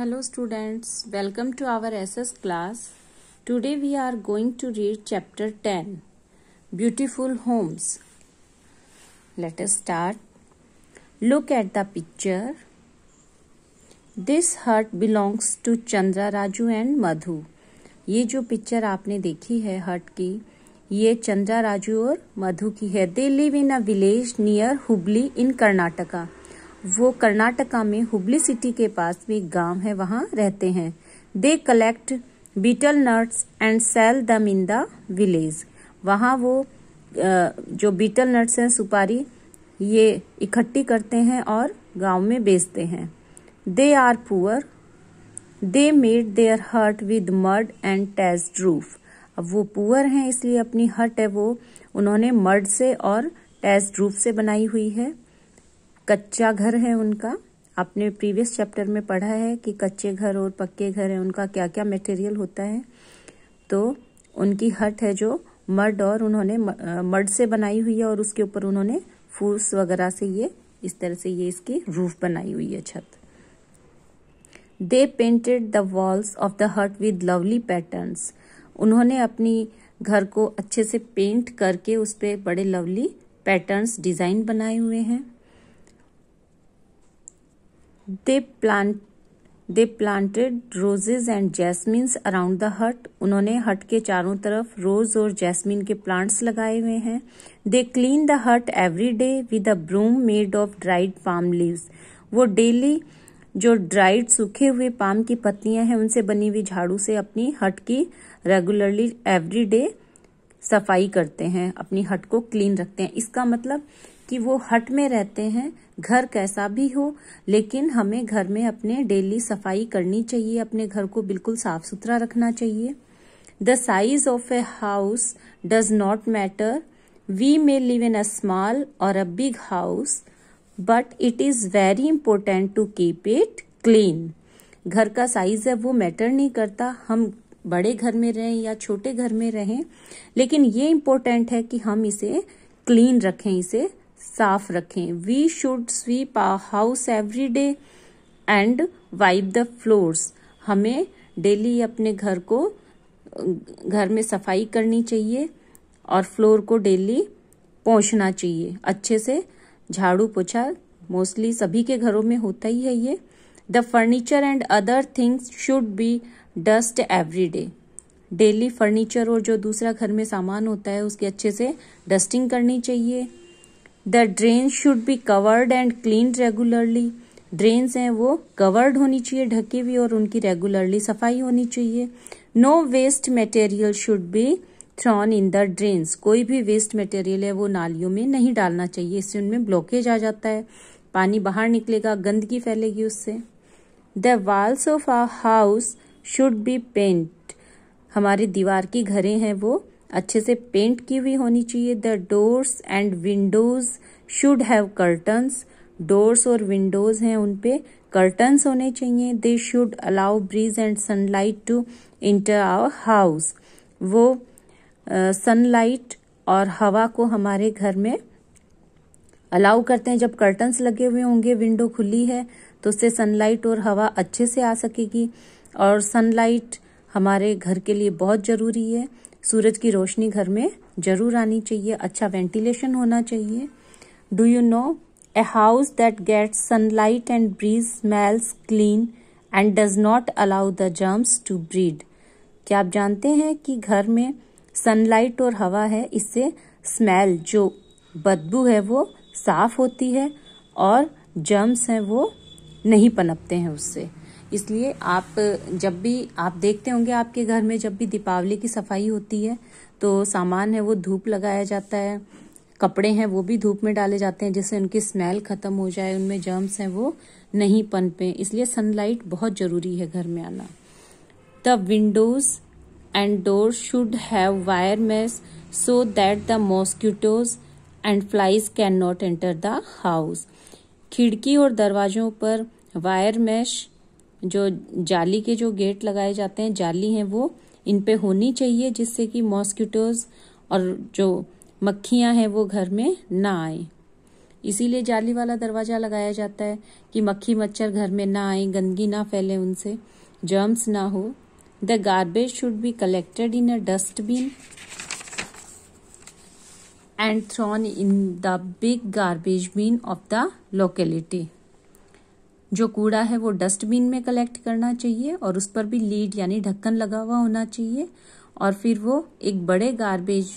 Hello students, welcome to our SS class. Today we are going to read chapter 10, Beautiful Homes. Let us start. Look at the picture. This hut belongs to Chandra Raju and Madhu. ये जो picture आपने देखी है हट की ये चंद्रा राजू और मधु की है they live in a village near Hubli in Karnataka वो कर्नाटका में हुबली सिटी के पास में एक गांव है वहां रहते हैं they collect betel nuts and sell them in the village वहां वो जो बीटल नट्स हैं सुपारी ये इकट्ठी करते हैं और गांव में बेचते हैं they are poor they made their hut with mud and thatched roof अब वो पुअर हैं इसलिए अपनी हट है वो उन्होंने मर्ड से और टेस्ट रूफ से बनाई हुई है कच्चा घर है उनका आपने प्रीवियस चैप्टर में पढ़ा है कि कच्चे घर और पक्के घर है उनका क्या क्या मटेरियल होता है तो उनकी हट है जो मर्ड और उन्होंने मर्ड से बनाई हुई है और उसके ऊपर उन्होंने फूस वगैरह से ये इस तरह से ये इसकी रूफ बनाई हुई है छत they painted the walls of the hut with lovely pattern उन्होंने अपनी घर को अच्छे से पेंट करके उस पर बड़े लवली पैटर्न्स डिजाइन बनाए हुए हैं they plant they planted roses and jasmines around the hut उन्होंने हट के चारों तरफ रोज और जैस्मिन के प्लांट्स लगाए हुए हैं they clean the hut every day with a broom made of dried palm leave वो डेली जो ड्राइड सूखे हुए पाम की पत्तियां हैं उनसे बनी हुई झाड़ू से अपनी हट की रेगुलरली एवरी डे सफाई करते हैं अपनी हट को क्लीन रखते हैं इसका मतलब कि वो हट में रहते हैं घर कैसा भी हो लेकिन हमें घर में अपने डेली सफाई करनी चाहिए अपने घर को बिल्कुल साफ सुथरा रखना चाहिए the size of a house does not matter we may live in a small or a big house but it is very important to keep it clean घर का साइज है वो मैटर नहीं करता हम बड़े घर में रहें या छोटे घर में रहें लेकिन ये इम्पोर्टेंट है कि हम इसे क्लीन रखें इसे साफ रखें we should sweep a house every day and wipe the floors हमें डेली अपने घर को घर में सफाई करनी चाहिए और फ्लोर को डेली पहुंचना चाहिए अच्छे से झाड़ू पोछा मोस्टली सभी के घरों में होता ही है ये the furniture and other things should be dust every day daily furniture और जो दूसरा घर में सामान होता है उसके अच्छे से डस्टिंग करनी चाहिए the drain should be covered and clean regularly drains हैं वो कवर्ड होनी चाहिए ढकी हुई और उनकी रेगुलरली सफाई होनी चाहिए no waste material should be thrown in the drains कोई भी वेस्ट मटेरियल है वो नालियों में नहीं डालना चाहिए इससे उनमें ब्लॉकेज आ जाता है पानी बाहर निकलेगा गंदगी फैलेगी उससे the walls of a house should be paint हमारी दीवार की घरें हैं वो अच्छे से पेंट की हुई होनी चाहिए the doors and windows should have curtains doors और विंडोज हैं उनपे कर्टन्स होने चाहिए they should allow breeze and sunlight to enter our house वो सनलाइट uh, और हवा को हमारे घर में अलाउ करते हैं जब कर्टन्स लगे हुए होंगे विंडो खुली है तो उससे सनलाइट और हवा अच्छे से आ सकेगी और सनलाइट हमारे घर के लिए बहुत ज़रूरी है सूरज की रोशनी घर में जरूर आनी चाहिए अच्छा वेंटिलेशन होना चाहिए do you know a house that gets sunlight and breeze smells clean and does not allow the germs to breed क्या आप जानते हैं कि घर में सनलाइट और हवा है इससे स्मेल जो बदबू है वो साफ होती है और जर्म्स हैं वो नहीं पनपते हैं उससे इसलिए आप जब भी आप देखते होंगे आपके घर में जब भी दीपावली की सफाई होती है तो सामान है वो धूप लगाया जाता है कपड़े हैं वो भी धूप में डाले जाते हैं जिससे उनकी स्मेल खत्म हो जाए उनमें जर्म्स हैं वो नहीं पनपे इसलिए सनलाइट बहुत ज़रूरी है घर में आना the windows door should have wire mesh so that the mosquitoes and flies can not enter the house खिड़की और दरवाजों पर वायर मैश जो जाली के जो गेट लगाए जाते हैं जाली हैं वो इन पे होनी चाहिए जिससे कि मॉस्किटोज और जो मक्खियां हैं वो घर में ना आए इसीलिए जाली वाला दरवाजा लगाया जाता है कि मक्खी मच्छर घर में ना आए गंदगी ना फैले उनसे जर्म्स ना हो the garbage should be collected in a dustbin and thrown in the big garbage bin of the locality जो कूड़ा है वो डस्टबिन में कलेक्ट करना चाहिए और उस पर भी लीड यानी ढक्कन लगा हुआ होना चाहिए और फिर वो एक बड़े गार्बेज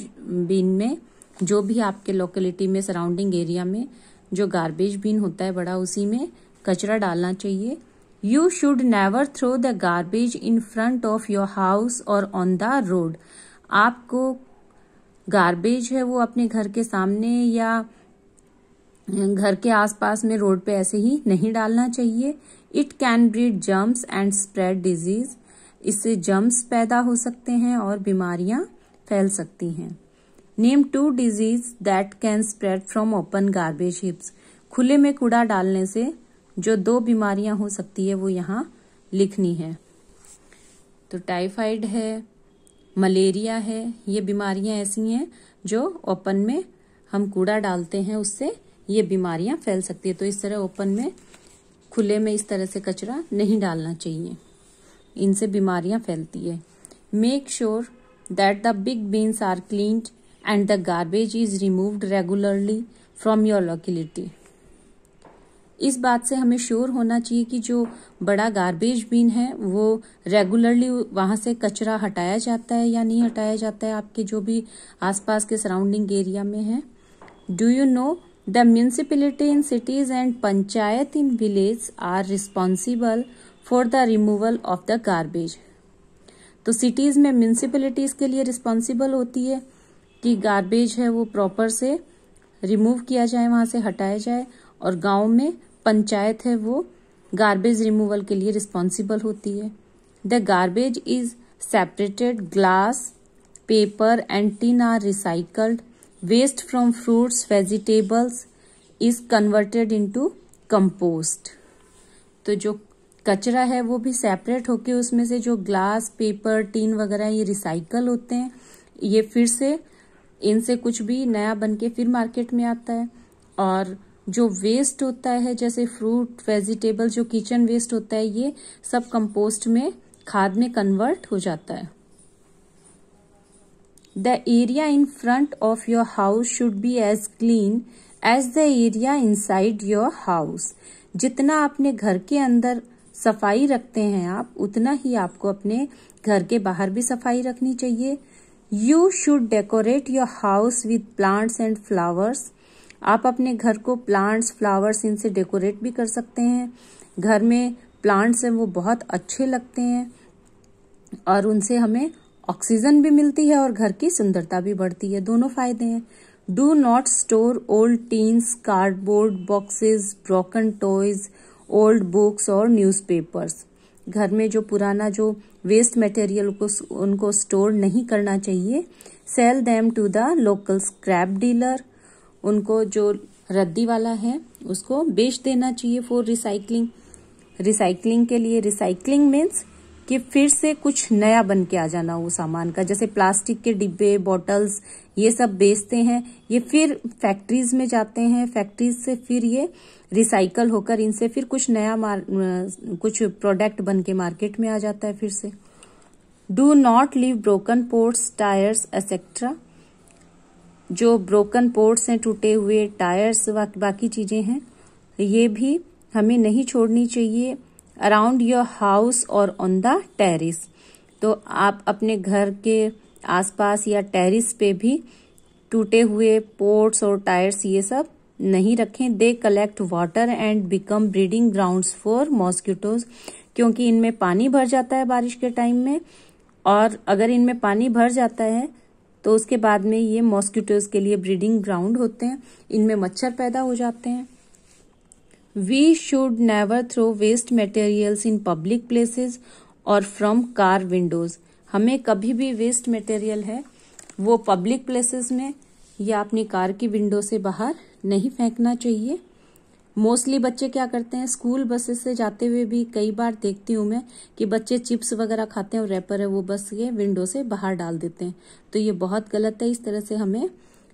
बिन में जो भी आपके लोकेलिटी में सराउंडिंग एरिया में जो गार्बेज बिन होता है बड़ा उसी में कचरा डालना चाहिए you should never throw the garbage in front of your house और ऑन द रोड आपको गार्बेज है वो अपने घर के सामने या घर के आसपास में रोड पे ऐसे ही नहीं डालना चाहिए it can breed germs and spread disease इससे जम्स पैदा हो सकते हैं और बीमारियां फैल सकती हैं name two disease that can spread from open garbage heaps खुले में कूड़ा डालने से जो दो बीमारियां हो सकती है वो यहाँ लिखनी है तो टाइफाइड है मलेरिया है ये बीमारियां ऐसी हैं जो ओपन में हम कूड़ा डालते हैं उससे ये बीमारियां फैल सकती है तो इस तरह ओपन में खुले में इस तरह से कचरा नहीं डालना चाहिए इनसे बीमारियां फैलती है make sure that the big bins are cleaned and the garbage is removed regularly from your locality इस बात से हमें श्योर होना चाहिए कि जो बड़ा गार्बेज बीन है वो रेगुलरली वहां से कचरा हटाया जाता है या नहीं हटाया जाता है आपके जो भी आसपास के सराउंडिंग एरिया में है do you know The municipality in cities and panchayat in villages are responsible for the removal of the garbage. तो सिटीज में म्यूनसिपलिटीज के लिए रिस्पॉन्सिबल होती है कि गार्बेज है वो प्रॉपर से रिमूव किया जाए वहां से हटाया जाए और गांव में पंचायत है वो गार्बेज रिमूवल के लिए रिस्पॉन्सिबल होती है the garbage is separated glass paper and tin are recycled waste fruits vegetables is converted into compost तो जो कचरा है वो भी सेपरेट होके उसमें से जो ग्लास पेपर टीन वगैरह ये रिसाइकल होते हैं ये फिर से इनसे कुछ भी नया बन के फिर मार्केट में आता है और जो वेस्ट होता है जैसे फ्रूट वेजिटेबल जो किचन वेस्ट होता है ये सब कंपोस्ट में खाद में कन्वर्ट हो जाता है the area in front of your house should be as clean as the area inside your house जितना आपने घर के अंदर सफाई रखते हैं आप उतना ही आपको अपने घर के बाहर भी सफाई रखनी चाहिए you should decorate your house with plants and flowers आप अपने घर को प्लांट्स फ्लावर्स इनसे डेकोरेट भी कर सकते हैं घर में प्लांट्स हैं वो बहुत अच्छे लगते हैं और उनसे हमें ऑक्सीजन भी मिलती है और घर की सुंदरता भी बढ़ती है दोनों फायदे हैं do not store old tins cardboard boxes broken toys old books और न्यूज़पेपर्स घर में जो पुराना जो वेस्ट मटेरियल को उनको स्टोर नहीं करना चाहिए sell them to the local scrap dealer उनको जो रद्दी वाला है उसको बेच देना चाहिए फॉर रिसाइकलिंग रिसाइकलिंग के लिए रिसाइकलिंग मीन्स कि फिर से कुछ नया बन के आ जाना वो सामान का जैसे प्लास्टिक के डिब्बे बॉटल्स ये सब बेचते हैं ये फिर फैक्ट्रीज में जाते हैं फैक्ट्रीज से फिर ये रिसाइकल होकर इनसे फिर कुछ नया मार कुछ प्रोडक्ट बन के मार्केट में आ जाता है फिर से do not leave broken pots tyres etcetera जो ब्रोकन पोर्ट्स हैं टूटे हुए टायर्स बाकी चीज़ें हैं ये भी हमें नहीं छोड़नी चाहिए अराउंड योर हाउस और ऑन द टेरिस तो आप अपने घर के आसपास या टेरिस पे भी टूटे हुए पोर्ट्स और टायर्स ये सब नहीं रखें they collect water and become breeding grounds for mosquitoes क्योंकि इनमें पानी भर जाता है बारिश के टाइम में और अगर इनमें पानी भर जाता है तो उसके बाद में ये मॉस्किटोज के लिए ब्रीडिंग ग्राउंड होते हैं इनमें मच्छर पैदा हो जाते हैं we should never throw waste materials in public places और फ्रॉम कार विंडोज हमें कभी भी वेस्ट मटेरियल है वो पब्लिक प्लेसेस में या अपनी कार की विंडो से बाहर नहीं फेंकना चाहिए मोस्टली बच्चे क्या करते हैं स्कूल बसेस से जाते हुए भी कई बार देखती हूं मैं कि बच्चे चिप्स वगैरह खाते हैं और रैपर है वो बस के विंडो से बाहर डाल देते हैं तो ये बहुत गलत है इस तरह से हमें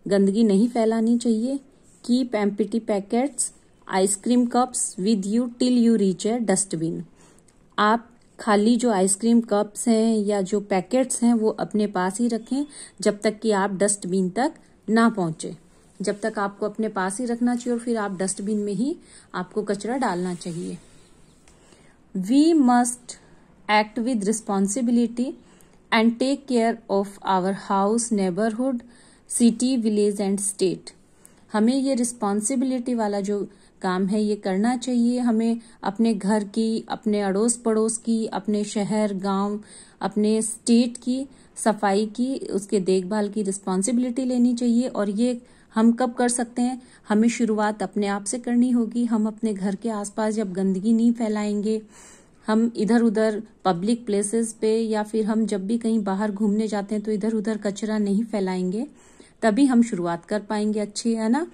गंदगी नहीं फैलानी चाहिए keep empty packets ice cream cups with you till you reach a dustbin आप खाली जो आइसक्रीम कप्स हैं या जो पैकेट्स हैं वो अपने पास ही रखें जब तक कि आप डस्टबिन तक ना पहुंचे जब तक आपको अपने पास ही रखना चाहिए और फिर आप डस्टबिन में ही आपको कचरा डालना चाहिए we must act with responsibility and take care of our house neighbourhood city village and state हमें ये रिस्पॉन्सिबिलिटी वाला जो काम है ये करना चाहिए हमें अपने घर की अपने अड़ोस पड़ोस की अपने शहर गांव अपने स्टेट की सफाई की उसके देखभाल की रिस्पॉन्सिबिलिटी लेनी चाहिए और ये हम कब कर सकते हैं हमें शुरुआत अपने आप से करनी होगी हम अपने घर के आसपास जब गंदगी नहीं फैलाएंगे हम इधर उधर पब्लिक प्लेसेस पे या फिर हम जब भी कहीं बाहर घूमने जाते हैं तो इधर उधर कचरा नहीं फैलाएंगे तभी हम शुरुआत कर पाएंगे अच्छी है ना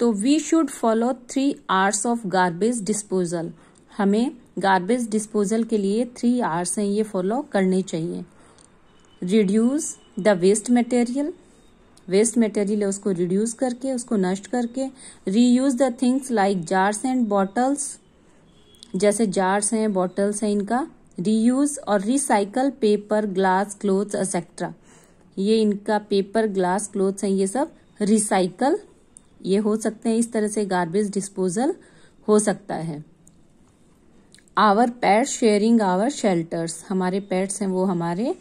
तो we should follow three Rs of garbage disposal हमें गार्बेज डिस्पोजल के लिए थ्री आर्स हैं ये फॉलो करने चाहिए reduce the waste material waste material है उसको रिड्यूस करके उसको नष्ट करके reuse the things like jars and bottles जैसे जार्स हैं बॉटल्स हैं इनका रीयूज और recycle paper glass clothes etcetera ये इनका पेपर ग्लास क्लोथ्स हैं ये सब रिसाइकल ये हो सकते हैं इस तरह से गार्बेज डिस्पोजल हो सकता है our pet sharing our shelters हमारे पेट्स हैं वो हमारे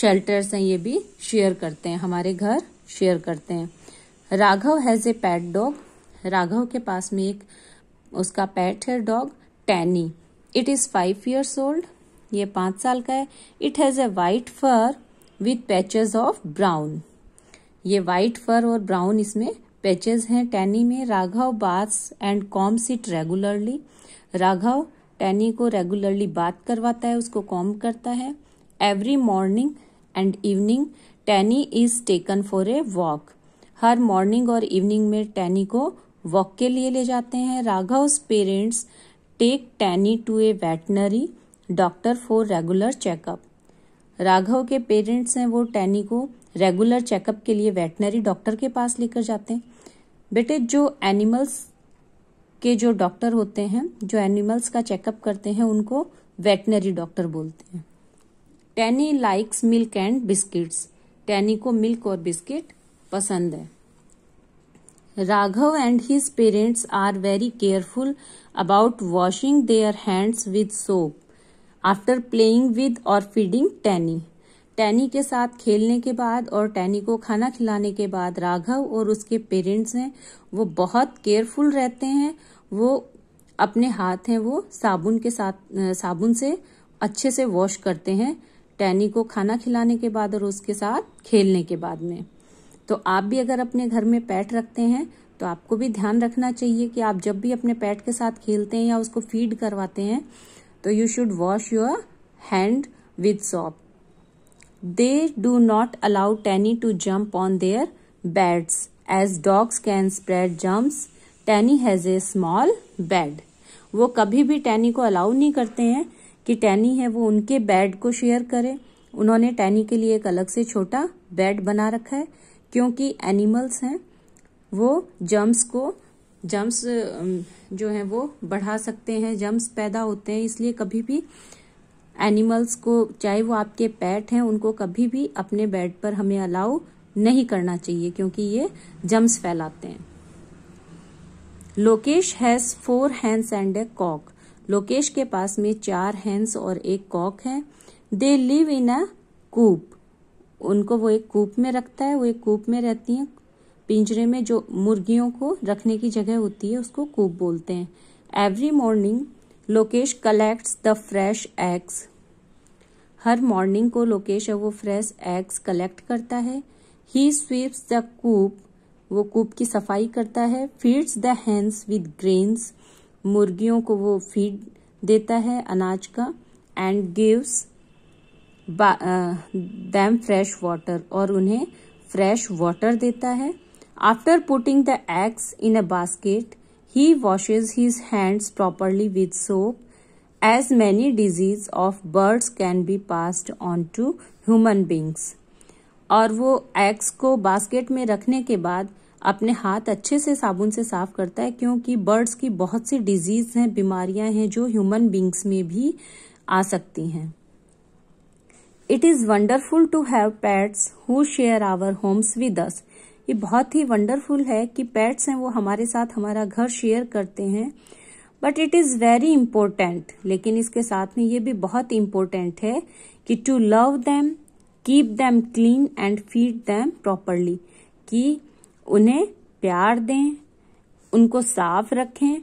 शेल्टर्स हैं ये भी शेयर करते हैं हमारे घर शेयर करते हैं Raghav has a pet dog Raghav के पास में एक उसका पैट है dog Tanny it is five years old ये पांच साल का है it has a white fur with patches of brown ये वाइट फर और ब्राउन इसमें पैचेज हैं टैनी में Raghav baths and combs it regularly Raghav Tanny को रेगुलरली बात करवाता है उसको कॉम करता है every morning and evening टैनी is taken for a walk हर मॉर्निंग और इवनिंग में टैनी को वॉक के लिए ले जाते हैं Raghav parents take Tanny to a veterinary doctor for regular checkup Raghav के पेरेंट्स हैं वो टैनी को रेगुलर चेकअप के लिए वेटनरी डॉक्टर के पास लेकर जाते हैं बेटे जो एनिमल्स के जो डॉक्टर होते हैं जो एनिमल्स का चेकअप करते हैं उनको वेटनरी डॉक्टर बोलते हैं Tanny likes milk and biscuits Tanny को मिल्क और बिस्किट पसंद है Raghav and his parents are very careful about washing their hands with soap after playing with और फीडिंग टैनी टैनी के साथ खेलने के बाद और टैनी को खाना खिलाने के बाद राघव और उसके पेरेंट्स हैं वो बहुत केयरफुल रहते हैं वो अपने हाथ हैं वो साबुन के साथ साबुन से अच्छे से वॉश करते हैं टैनी को खाना खिलाने के बाद और उसके साथ खेलने के बाद में तो आप भी अगर अपने घर में पैट रखते हैं तो आपको भी ध्यान रखना चाहिए कि आप जब भी अपने पैट के साथ खेलते हैं या उसको फीड करवाते हैं तो you should wash your hand with soap they do not allow Tanny to jump on their beds as dogs can spread germs Tanny has a small bed वो कभी भी टैनी को अलाउ नहीं करते हैं कि टैनी है वो उनके बेड को शेयर करे उन्होंने टैनी के लिए एक अलग से छोटा बेड बना रखा है क्योंकि एनिमल्स हैं वो जम्स को जम्स जो है वो बढ़ा सकते हैं जम्स पैदा होते हैं इसलिए कभी भी एनिमल्स को चाहे वो आपके पैट हैं उनको कभी भी अपने बेड पर हमें अलाउ नहीं करना चाहिए क्योंकि ये जम्स फैलाते हैं Lokesh has four hens and a cock Lokesh के पास में चार हैंड्स और एक कॉक है दे लिव इन अ कूप उनको वो एक कूप में रखता है वो एक कूप में रहती हैं पिंजरे में जो मुर्गियों को रखने की जगह होती है उसको कूप बोलते हैं every morning Lokesh collects the fresh eggs हर मॉर्निंग को लोकेश है वो फ्रेश एग्स कलेक्ट करता है ही स्वीप्स द कूप वो कूप की सफाई करता है feeds the hens with grains मुर्गियों को वो फीड देता है अनाज का and gives them fresh water और उन्हें फ्रेश वाटर देता है after putting the eggs in a basket He washes his hands properly with soap as many diseases of birds can be passed on to human beings. और वो eggs को basket में रखने के बाद अपने हाथ अच्छे से साबुन से साफ करता है क्योंकि बर्ड्स की बहुत सी डिजीज हैं बीमारियां हैं जो ह्यूमन बींग्स में भी आ सकती हैं it is wonderful to have pets who share our homes with us ये बहुत ही वंडरफुल है कि पेट्स हैं वो हमारे साथ हमारा घर शेयर करते हैं but it is very important लेकिन इसके साथ में ये भी बहुत इम्पोर्टेंट है कि to love them keep them clean and feed them properly कि उन्हें प्यार दें उनको साफ रखें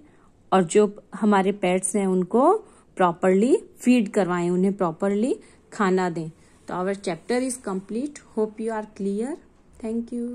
और जो हमारे पेट्स हैं उनको प्रॉपरली फीड करवाएं उन्हें प्रॉपरली खाना दें तो our chapter is complete hope you are clear thank you